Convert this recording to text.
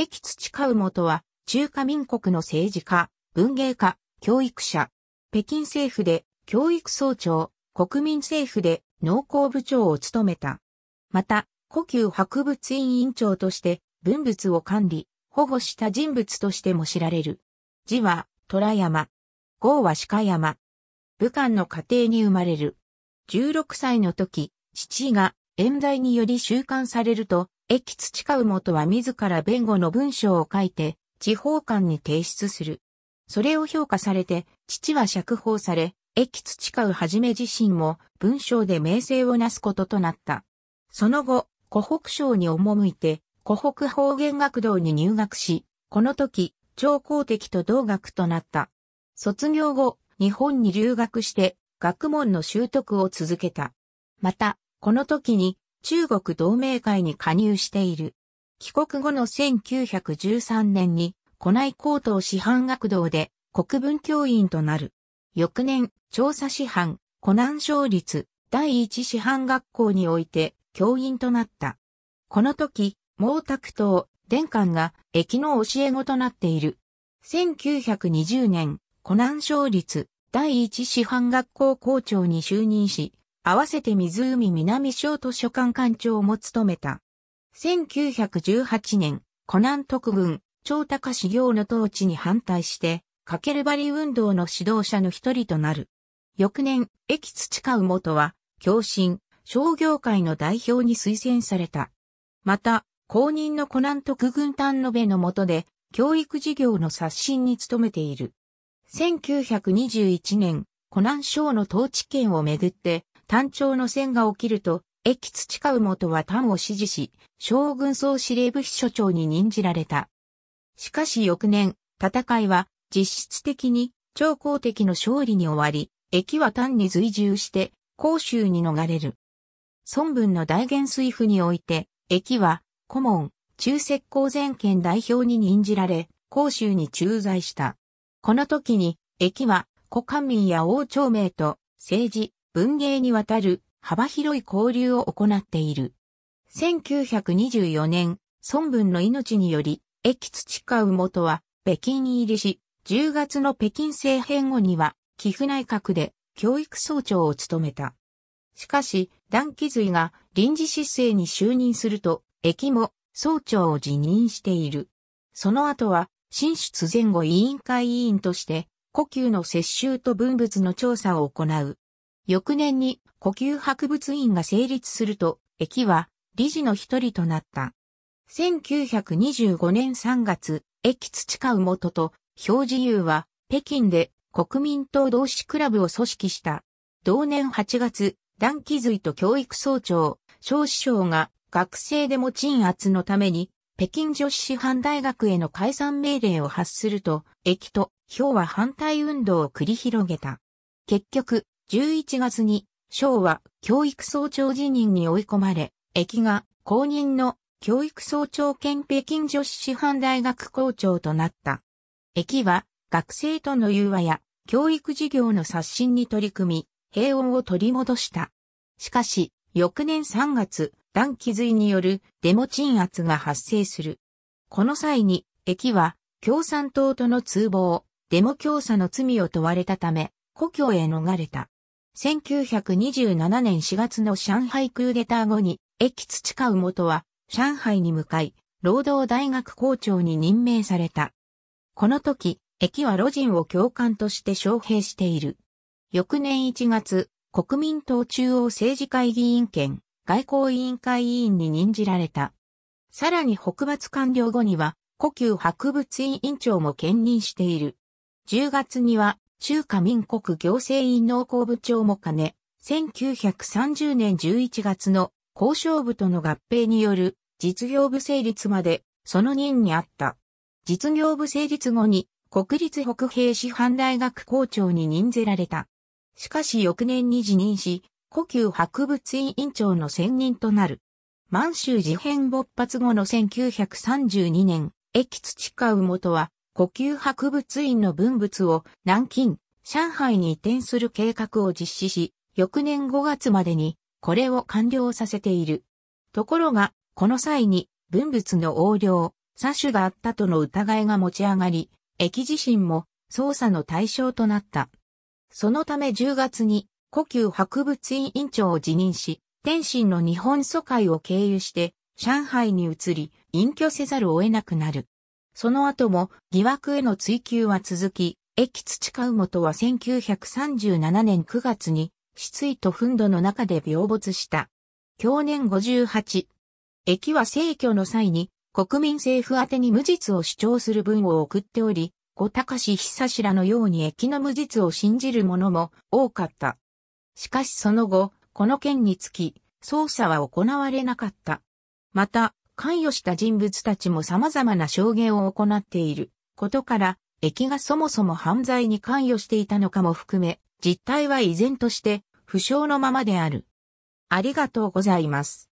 駅土川元は、中華民国の政治家、文芸家、教育者、北京政府で教育総長、国民政府で農工部長を務めた。また、故宮博物院院長として文物を管理、保護した人物としても知られる。字は虎山。号は鹿山。武漢の家庭に生まれる。16歳の時、父が冤罪により収監されると、駅土も元は自ら弁護の文章を書いて、地方官に提出する。それを評価されて、父は釈放され、駅土うはじめ自身も文章で名声をなすこととなった。その後、湖北省に赴いて、湖北方言学堂に入学し、この時、超公的と同学となった。卒業後、日本に留学して、学問の習得を続けた。また、この時に、中国同盟会に加入している。帰国後の1913年に、古内高等師範学堂で国文教員となる。翌年、調査師範、湖南省立第一師範学校において教員となった。この時、毛沢東、殿官が駅の教え子となっている。1920年、湖南省立第一師範学校校長に就任し、合わせて湖南省図書館館長も務めた。1918年、湖南特軍、長高市行の統治に反対して、かけるばり運動の指導者の一人となる。翌年、駅土川元は、共振、商業界の代表に推薦された。また、公認の湖南特軍丹野部の下で、教育事業の刷新に努めている。1921年、湖南省の統治権をめぐって、単調の戦が起きると、駅土川元は単を支持し、将軍総司令部秘書長に任じられた。しかし翌年、戦いは実質的に超公敵の勝利に終わり、駅は単に随従して、甲州に逃れる。孫文の大元水府において、駅は、顧問、中石膏前権代表に任じられ、甲州に駐在した。この時に、駅は、古官民や王朝名と、政治、文芸にわたる幅広い交流を行っている。1924年、孫文の命により、駅土川元は北京入りし、10月の北京政変後には、寄付内閣で教育総長を務めた。しかし、段気髄が臨時失政に就任すると、駅も総長を辞任している。その後は、新出前後委員会委員として、故宮の接収と文物の調査を行う。翌年に呼吸博物院が成立すると、駅は理事の一人となった。1925年3月、駅土川元と表自由は北京で国民党同志クラブを組織した。同年8月、団気髄と教育総長、小師匠が学生でも鎮圧のために北京女子師範大学への解散命令を発すると、駅と、票は反対運動を繰り広げた。結局、11月に、省は教育総長辞任に追い込まれ、駅が公認の教育総長兼北京女子師範大学校長となった。駅は学生との融和や教育事業の刷新に取り組み、平穏を取り戻した。しかし、翌年3月、断気髄によるデモ鎮圧が発生する。この際に、駅は共産党との通謀、デモ教唆の罪を問われたため、故郷へ逃れた。1927年4月の上海クーデター後に、駅土川元は、上海に向かい、労働大学校長に任命された。この時、駅は路人を教官として招聘している。翌年1月、国民党中央政治会議員兼外交委員会委員に任じられた。さらに北伐完了後には、故宮博物院院長も兼任している。10月には中華民国行政院農工部長も兼ね、1930年11月の交渉部との合併による実業部成立までその任にあった。実業部成立後に国立北平師範大学校長に任ぜられた。しかし翌年に辞任し、故宮博物院院長の専任となる。満州事変勃発後の1932年、駅土川元は故宮博物院の文物を南京、上海に移転する計画を実施し、翌年5月までにこれを完了させている。ところが、この際に文物の横領、詐取があったとの疑いが持ち上がり、駅自身も捜査の対象となった。そのため10月に故宮博物院院長を辞任し、天津の日本疎開を経由して上海に移り、隠居せざるを得なくなる。その後も疑惑への追及は続き、駅土川元は1937年9月に失意と憤怒の中で病没した。去年58。駅は逝去の際に国民政府宛に無実を主張する文を送っており、小高志久志らのように駅の無実を信じる者も多かった。しかしその後、この件につき、捜査は行われなかった。また、関与した人物たちも様々な証言を行っていることから、駅がそもそも犯罪に関与していたのかも含め、実態は依然として不詳のままである。ありがとうございます。